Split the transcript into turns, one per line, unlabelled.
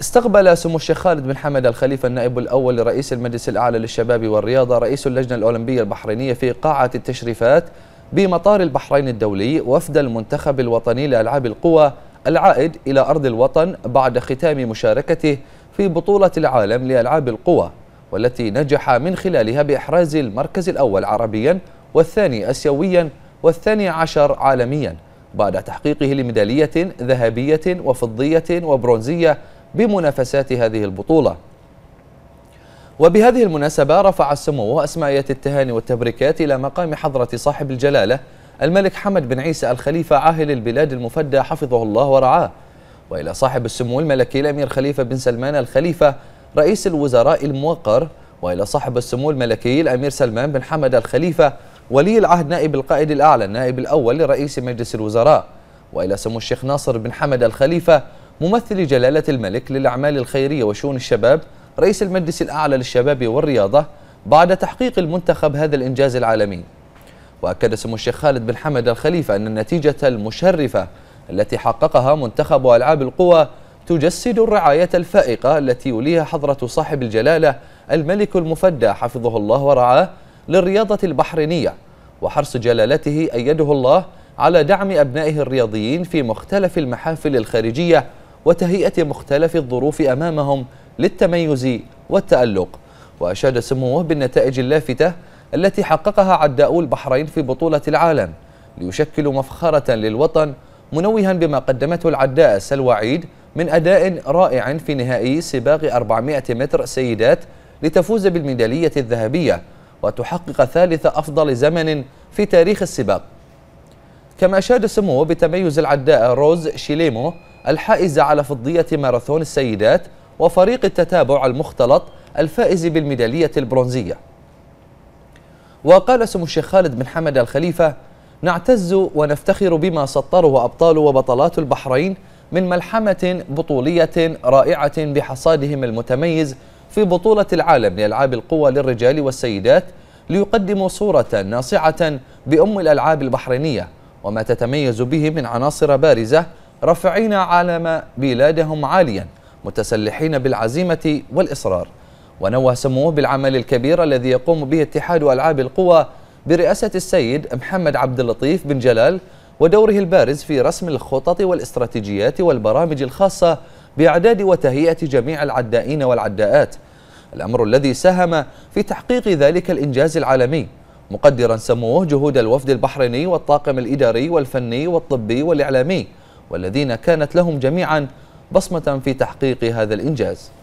استقبل سمو الشيخ خالد بن حمد الخليفة النائب الأول لرئيس المجلس الأعلى للشباب والرياضة رئيس اللجنة الأولمبية البحرينية في قاعة التشريفات بمطار البحرين الدولي وفد المنتخب الوطني لألعاب القوى العائد إلى أرض الوطن بعد ختام مشاركته في بطولة العالم لألعاب القوى والتي نجح من خلالها بإحراز المركز الأول عربيا والثاني أسيويا والثاني عشر عالميا بعد تحقيقه لميدالية ذهبية وفضية وبرونزية بمنافسات هذه البطولة وبهذه المناسبة رفع السمو أسمائية التهاني والتبريكات إلى مقام حضرة صاحب الجلالة الملك حمد بن عيسى الخليفة عاهل البلاد المفدى حفظه الله ورعاه وإلى صاحب السمو الملكي الأمير خليفة بن سلمان الخليفة رئيس الوزراء الموقر وإلى صاحب السمو الملكي الأمير سلمان بن حمد الخليفة ولي العهد نائب القائد الأعلى النائب الأول لرئيس مجلس الوزراء وإلى سمو الشيخ ناصر بن حمد الخليفة ممثل جلالة الملك للأعمال الخيرية وشؤون الشباب رئيس المجلس الأعلى للشباب والرياضة بعد تحقيق المنتخب هذا الإنجاز العالمي وأكد سمو الشيخ خالد بن حمد الخليفة أن النتيجة المشرفة التي حققها منتخب ألعاب القوى تجسد الرعاية الفائقة التي يوليها حضرة صاحب الجلالة الملك المفدى حفظه الله ورعاه للرياضة البحرينية وحرص جلالته أيده الله على دعم أبنائه الرياضيين في مختلف المحافل الخارجية وتهيئة مختلف الظروف أمامهم للتميز والتألق وأشاد سموه بالنتائج اللافتة التي حققها عداء البحرين في بطولة العالم ليشكل مفخرة للوطن منوها بما قدمته العداء سلوعيد من أداء رائع في نهائي سباق 400 متر سيدات لتفوز بالميدالية الذهبية وتحقق ثالث أفضل زمن في تاريخ السباق كما أشاد سموه بتميز العداء روز شيليمو الحائز على فضية ماراثون السيدات وفريق التتابع المختلط الفائز بالميدالية البرونزية وقال سمو الشيخ خالد بن حمد الخليفة نعتز ونفتخر بما سطره أبطال وبطلات البحرين من ملحمة بطولية رائعة بحصادهم المتميز في بطولة العالم لألعاب القوى للرجال والسيدات ليقدموا صورة ناصعة بأم الألعاب البحرينية وما تتميز به من عناصر بارزة رافعين عالم بلادهم عاليا متسلحين بالعزيمة والإصرار ونوه سموه بالعمل الكبير الذي يقوم به اتحاد ألعاب القوى برئاسة السيد محمد عبد اللطيف بن جلال ودوره البارز في رسم الخطط والاستراتيجيات والبرامج الخاصة بإعداد وتهيئة جميع العدائين والعداءات الأمر الذي ساهم في تحقيق ذلك الإنجاز العالمي مقدرا سموه جهود الوفد البحريني والطاقم الإداري والفني والطبي والإعلامي والذين كانت لهم جميعا بصمة في تحقيق هذا الإنجاز